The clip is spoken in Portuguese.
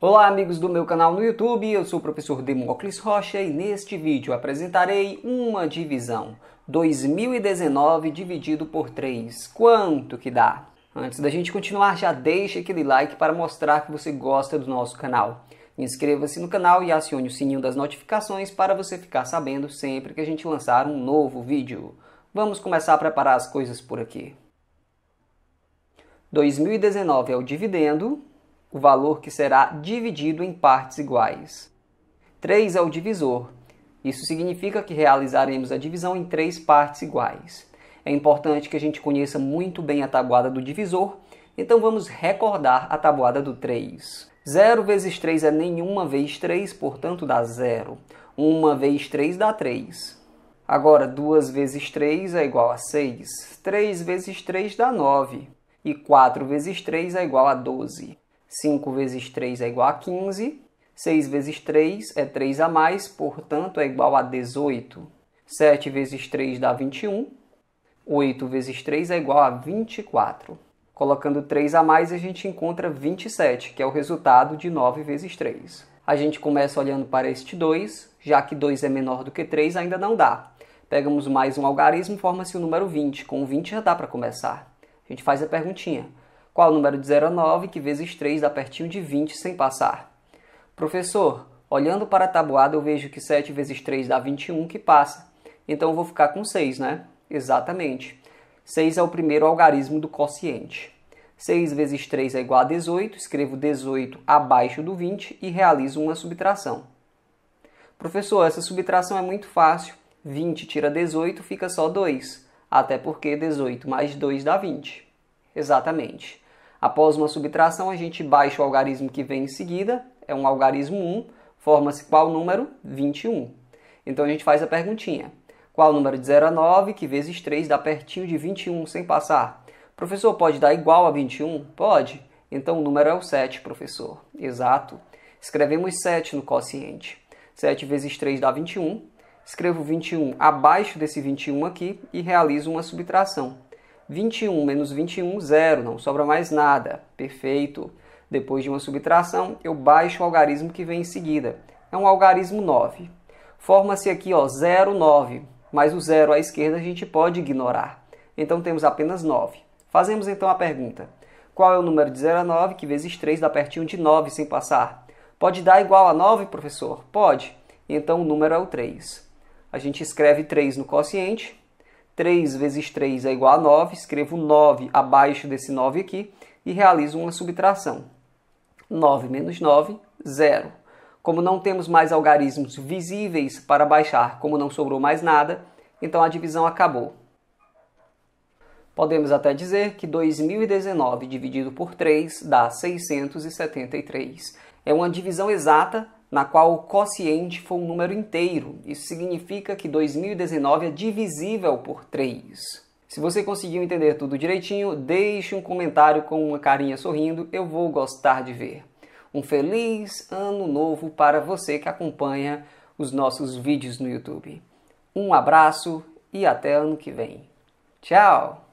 Olá, amigos do meu canal no YouTube, eu sou o professor Demócles Rocha e neste vídeo apresentarei uma divisão. 2019 dividido por 3, quanto que dá? Antes da gente continuar, já deixa aquele like para mostrar que você gosta do nosso canal. Inscreva-se no canal e acione o sininho das notificações para você ficar sabendo sempre que a gente lançar um novo vídeo. Vamos começar a preparar as coisas por aqui. 2019 é o dividendo, o valor que será dividido em partes iguais. 3 é o divisor. Isso significa que realizaremos a divisão em três partes iguais. É importante que a gente conheça muito bem a tabuada do divisor, então vamos recordar a tabuada do 3. 0 vezes 3 é nenhuma vez 3, portanto dá 0. 1 vez 3 dá 3. Agora, 2 vezes 3 é igual a 6. 3 vezes 3 dá 9. E 4 vezes 3 é igual a 12. 5 vezes 3 é igual a 15. 6 vezes 3 é 3 a mais, portanto é igual a 18. 7 vezes 3 dá 21. 8 vezes 3 é igual a 24. Colocando 3 a mais, a gente encontra 27, que é o resultado de 9 vezes 3. A gente começa olhando para este 2, já que 2 é menor do que 3, ainda não dá. Pegamos mais um algarismo, forma-se o número 20. Com 20 já dá para começar. A gente faz a perguntinha qual o número de 0 a 9, que vezes 3 dá pertinho de 20 sem passar. Professor, olhando para a tabuada eu vejo que 7 vezes 3 dá 21 que passa, então eu vou ficar com 6, né? Exatamente. 6 é o primeiro algarismo do quociente. 6 vezes 3 é igual a 18, escrevo 18 abaixo do 20 e realizo uma subtração. Professor, essa subtração é muito fácil. 20 tira 18, fica só 2, até porque 18 mais 2 dá 20. Exatamente. Após uma subtração, a gente baixa o algarismo que vem em seguida, é um algarismo 1, forma-se qual número? 21. Então a gente faz a perguntinha. Qual o número de 0 a 9, que vezes 3 dá pertinho de 21 sem passar? Professor, pode dar igual a 21? Pode. Então o número é o 7, professor. Exato. Escrevemos 7 no quociente. 7 vezes 3 dá 21. Escrevo 21 abaixo desse 21 aqui e realizo uma subtração. 21 menos 21, zero, não sobra mais nada. Perfeito. Depois de uma subtração, eu baixo o algarismo que vem em seguida. É um algarismo 9. Forma-se aqui ó, 0, 9, mas o zero à esquerda a gente pode ignorar. Então temos apenas 9. Fazemos então a pergunta. Qual é o número de 0 a 9 que vezes 3 dá pertinho de 9 sem passar? Pode dar igual a 9, professor? Pode. Então o número é o 3. A gente escreve 3 no quociente, 3 vezes 3 é igual a 9, escrevo 9 abaixo desse 9 aqui e realizo uma subtração. 9 menos 9, 0. Como não temos mais algarismos visíveis para baixar, como não sobrou mais nada, então a divisão acabou. Podemos até dizer que 2019 dividido por 3 dá 673. É uma divisão exata na qual o quociente foi um número inteiro. Isso significa que 2019 é divisível por 3. Se você conseguiu entender tudo direitinho, deixe um comentário com uma carinha sorrindo, eu vou gostar de ver. Um feliz ano novo para você que acompanha os nossos vídeos no YouTube. Um abraço e até ano que vem. Tchau!